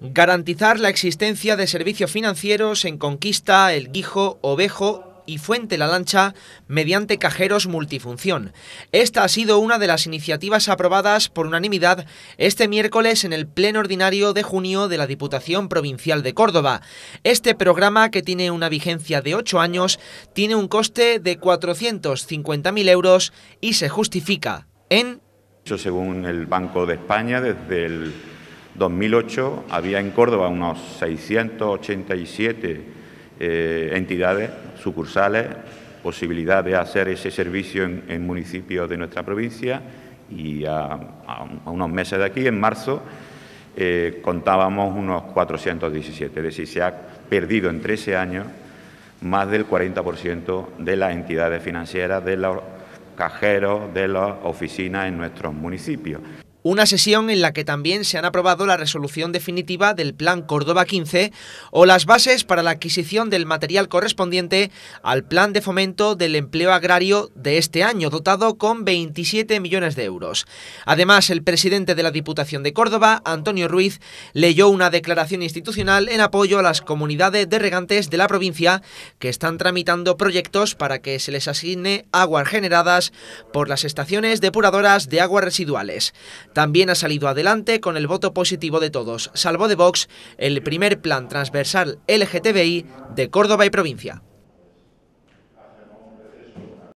Garantizar la existencia de servicios financieros en Conquista, El Guijo, Ovejo y Fuente La Lancha mediante cajeros multifunción. Esta ha sido una de las iniciativas aprobadas por unanimidad este miércoles en el Pleno Ordinario de junio de la Diputación Provincial de Córdoba. Este programa, que tiene una vigencia de ocho años, tiene un coste de 450.000 euros y se justifica en... Según el Banco de España, desde el 2008 había en Córdoba unos 687 eh, entidades sucursales, posibilidad de hacer ese servicio en, municipios de nuestra provincia y a, unos meses de aquí, en marzo, eh, contábamos unos 417. Es decir, se ha perdido en 13 años más del 40% de las entidades financieras, de los cajeros, de las oficinas en nuestros municipios. Una sesión en la que también se han aprobado la resolución definitiva del Plan Córdoba 15 o las bases para la adquisición del material correspondiente al Plan de Fomento del Empleo Agrario de este año, dotado con 27 millones de euros. Además, el presidente de la Diputación de Córdoba, Antonio Ruiz, leyó una declaración institucional en apoyo a las comunidades de regantes de la provincia que están tramitando proyectos para que se les asigne aguas generadas por las estaciones depuradoras de aguas residuales también ha salido adelante con el voto positivo de todos, salvo de Vox, el primer plan transversal LGTBI de Córdoba y provincia.